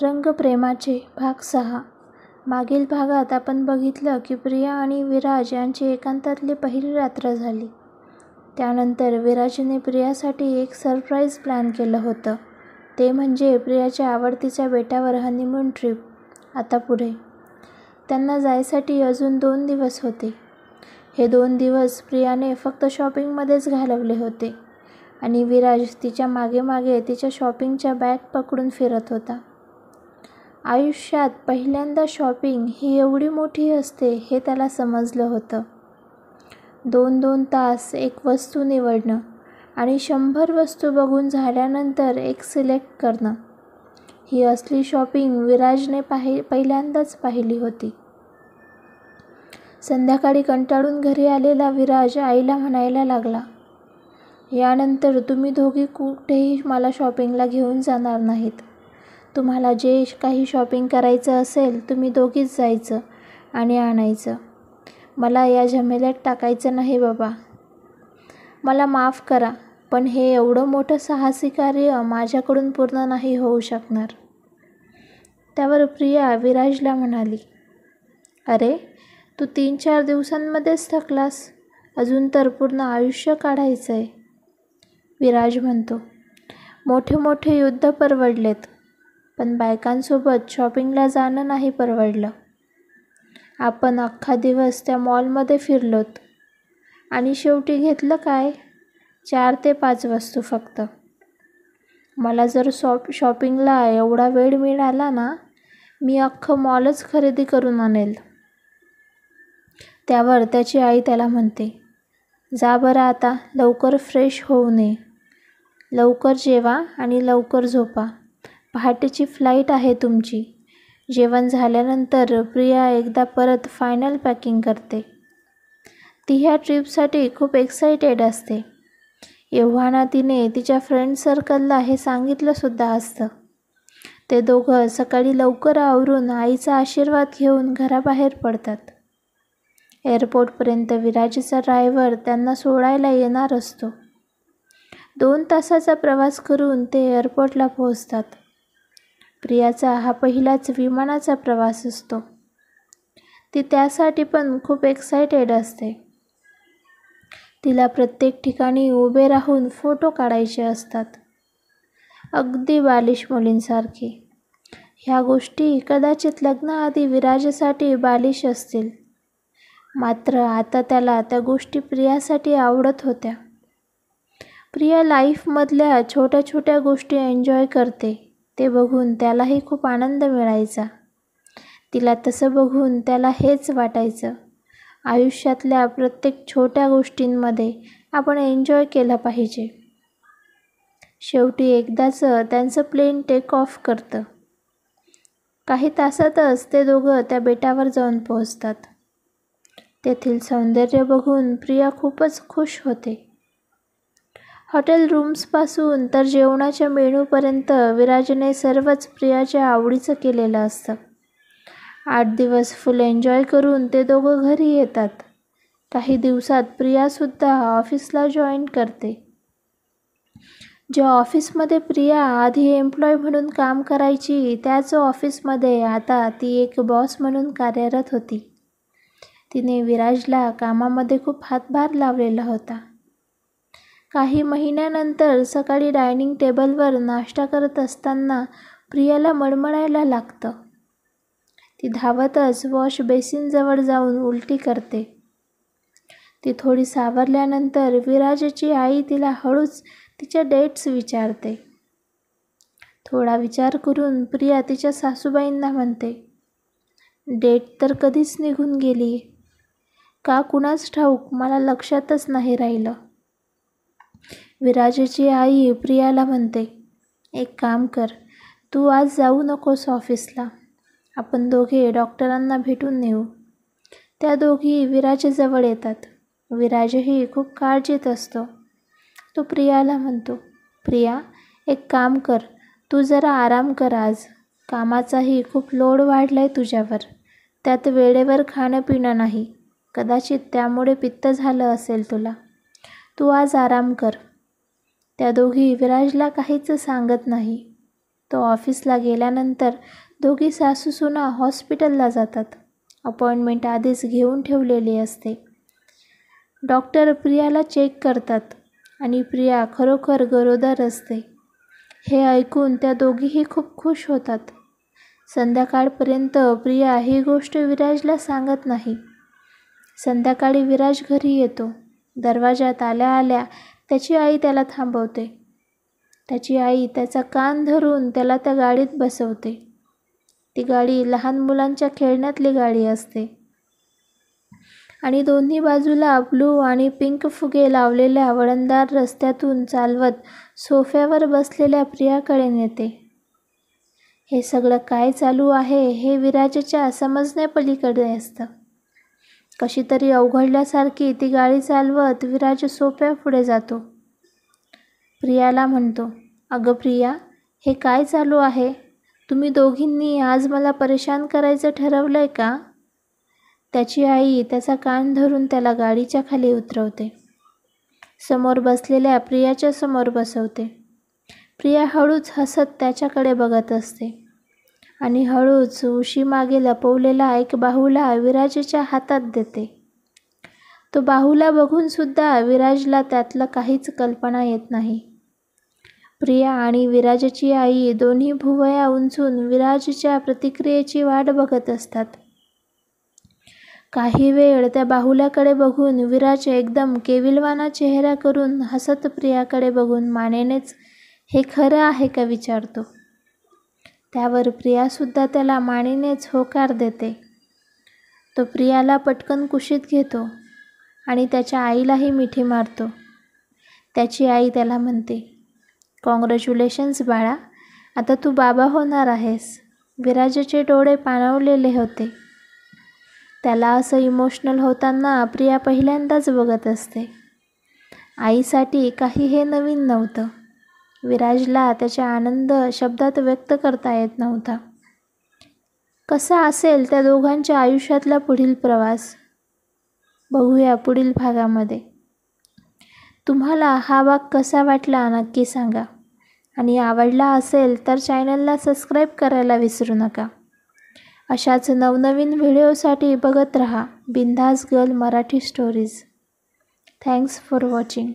रंगप्रेमाचे भाग सहा मागील भागात आपण बघितलं की प्रिया आणि विराज यांची एकांतातली पहिली रात्र झाली त्यानंतर विराजने प्रियासाठी एक सरप्राईज प्लॅन केलं होतं ते म्हणजे प्रियाच्या आवडतीच्या बेटावर हनीमून ट्रिप आता पुढे त्यांना जायसाठी अजून दोन दिवस होते हे दोन दिवस प्रियाने फक्त शॉपिंगमध्येच घालवले होते आणि विराज तिच्या मागे मागे तिच्या शॉपिंगच्या बॅग पकडून फिरत होता आयुष्यात पहिल्यांदा शॉपिंग ही एवढी मोठी असते हे त्याला समजलं होतं दोन दोन तास एक वस्तू निवडणं आणि शंभर वस्तू बघून झाल्यानंतर एक सिलेक्ट करणं ही असली शॉपिंग विराजने पाहि पहिल्यांदाच पाहिली होती संध्याकाळी कंटाळून घरी आलेला विराज आईला म्हणायला लागला यानंतर तुम्ही दोघी कुठेही मला शॉपिंगला घेऊन जाणार नाहीत तुम्हाला जे काही शॉपिंग करायचं असेल तुम्ही दोघीच जायचं आणि आणायचं मला या झमेल्यात टाकायचं नाही बाबा मला माफ करा पण हे एवढं मोठं साहसी कार्य माझ्याकडून पूर्ण नाही होऊ शकणार त्यावर प्रिया विराजला म्हणाली अरे तू तीन चार दिवसांमध्येच थकलास अजून तर पूर्ण आयुष्य काढायचं आहे विराज म्हणतो मोठे मोठे युद्ध परवडलेत पण बायकांसोबत शॉपिंगला जाणं नाही परवडलं आपण अख्खा दिवस त्या मॉलमध्ये फिरलोत आणि शेवटी घेतलं काय चार ते पाच वस्तू फक्त मला जर शॉप शॉपिंगला एवढा वेळ मिळाला ना मी अख्खं मॉलच खरेदी करून आणेल त्यावर त्याची आई त्याला म्हणते जा बरं आता लवकर फ्रेश होऊ नये लवकर जेवा आणि लवकर झोपा पहाटेची फ्लाईट आहे तुमची जेवण झाल्यानंतर प्रिया एकदा परत फायनल पॅकिंग करते ती ह्या ट्रीपसाठी खूप एक्साइटेड असते एव्हाना तिने तिच्या फ्रेंड सर्कलला हे सांगितलंसुद्धा असतं ते दोघं सकाळी लवकर आवरून आईचा आशीर्वाद घेऊन घराबाहेर पडतात एअरपोर्टपर्यंत विराजीचा ड्रायव्हर त्यांना सोडायला येणार असतो दोन तासाचा प्रवास करून ते एअरपोर्टला पोहोचतात प्रियाचा हा पहिलाच विमानाचा प्रवास असतो ती त्यासाठी पण खूप एक्सायटेड असते तिला प्रत्येक ठिकाणी उभे राहून फोटो काढायचे असतात अगदी बालिश मुलींसारखी ह्या गोष्टी कदाचित लग्नाआधी विराजेसाठी बालिश असतील मात्र आता त्याला त्या गोष्टी प्रियासाठी आवडत होत्या प्रिया लाईफमधल्या छोट्या छोट्या गोष्टी एन्जॉय करते ते बघून त्यालाही खूप आनंद मिळायचा तिला तसं बघून त्याला हेच वाटायचं आयुष्यातल्या प्रत्येक छोट्या गोष्टींमध्ये आपण एन्जॉय केलं पाहिजे शेवटी एकदाचं त्यांचं प्लेन टेक ऑफ करतं काही तासातच ते दोघं त्या बेटावर जाऊन पोहोचतात तेथील सौंदर्य बघून प्रिया खूपच खुश होते हॉटेल रूम्सपासून तर जेवणाच्या मेनूपर्यंत विराजने सर्वच प्रियाच्या आवडीचं केलेलं असतं आठ दिवस फुल एन्जॉय करून ते दोघं घरी येतात काही दिवसात प्रियासुद्धा ऑफिसला जॉईन करते ज्या ऑफिसमध्ये प्रिया आधी एम्प्लॉय म्हणून काम करायची त्याच ऑफिसमध्ये आता ती एक बॉस म्हणून कार्यरत होती तिने विराजला कामामध्ये खूप हातभार लावलेला होता काही महिन्यानंतर सकाळी डायनिंग टेबलवर नाश्ता करत असताना प्रियाला मळमळायला लागतं ती धावतच वॉश बेसिनजवळ जाऊन उलटी करते ती थोडी सावरल्यानंतर विराजची आई तिला हळूच तिच्या डेट्स विचारते थोडा विचार करून प्रिया तिच्या सासूबाईंना म्हणते डेट तर कधीच निघून गेली का कुणाच ठाऊक मला लक्षातच नाही राहिलं विराजची आई प्रियाला म्हणते एक काम कर तू आज जाऊ नकोस ऑफिसला आपण दोघे डॉक्टरांना भेटून नेऊ त्या दोघी विराजजवळ येतात विराजही खूप काळजीत असतो तो प्रियाला म्हणतो प्रिया एक काम कर तू जरा आराम कर आज कामाचाही खूप लोड वाढला आहे तुझ्यावर त्यात वेळेवर खाणं पिणं नाही कदाचित त्यामुळे पित्त झालं असेल तुला तू आज आराम कर त्या दोघी विराजला काहीच सांगत नाही तो ऑफिसला गेल्यानंतर दोघी सासूसुना हॉस्पिटलला जातात अपॉइंटमेंट आधीच घेऊन ठेवलेली असते डॉक्टर प्रियाला चेक करतात आणि प्रिया खरोखर गरोदर असते हे ऐकून त्या दोघीही खूप खुश होतात संध्याकाळपर्यंत प्रिया ही गोष्ट विराजला सांगत नाही संध्याकाळी विराज घरी येतो दरवाजात आल्या आल्या त्याची आई त्याला थांबवते त्याची आई त्याचा कान धरून त्याला त्या गाडीत बसवते ती गाडी लहान मुलांच्या खेळण्यातली गाडी असते आणि दोन्ही बाजूला ब्लू आणि पिंक फुगे लावलेल्या वळणदार रस्त्यातून चालवत सोफ्यावर बसलेल्या प्रियाकडे नेते हे सगळं काय चालू आहे हे विराजच्या समजण्यापलीकडे असतं कशी तरी अवघडल्यासारखी ती गाडी चालवत विराज सोप्या पुढे जातो प्रियाला म्हणतो अगं प्रिया हे काय चालू आहे तुम्ही दोघींनी आज मला परेशान करायचं ठरवलं आहे का त्याची आई त्याचा कान धरून त्याला गाडीच्या खाली उतरवते समोर बसलेल्या प्रियाच्या समोर बसवते प्रिया हळूच हसत त्याच्याकडे बघत असते आणि हळूच उशीमागे लपवलेला एक बाहूला विराजच्या हातात देते तो बाहूला बघूनसुद्धा विराजला त्यातलं काहीच कल्पना येत नाही प्रिया आणि विराजची आई दोन्ही भुवया उंचून विराजच्या प्रतिक्रियेची वाट बघत असतात काही वेळ त्या बाहुल्याकडे बघून विराज एकदम केविलवाना चेहरा करून हसत प्रियाकडे बघून मानेनेच हे खरं आहे का विचारतो त्यावर प्रियासुद्धा त्याला मानेनेच होकार देते तो प्रियाला पटकन कुशीत घेतो आणि त्याच्या आईलाही मिठी मारतो त्याची आई त्याला म्हणते कॉंग्रॅच्युलेशन्स बाळा आता तू बाबा होणार आहेस विराजाचे डोळे पाणावलेले होते त्याला असं इमोशनल होताना प्रिया पहिल्यांदाच बघत असते आईसाठी काही हे नवीन नव्हतं विराजला त्याचा आनंद शब्दात व्यक्त करता येत नव्हता कसा असेल त्या दोघांच्या आयुष्यातला पुढील प्रवास बघूया पुढील भागामध्ये तुम्हाला हा भाग कसा वाटला नक्की सांगा आणि आवडला असेल तर चॅनलला सबस्क्राईब करायला विसरू नका अशाच नवनवीन व्हिडिओसाठी बघत रहा Bindaas girl Marathi stories thanks for watching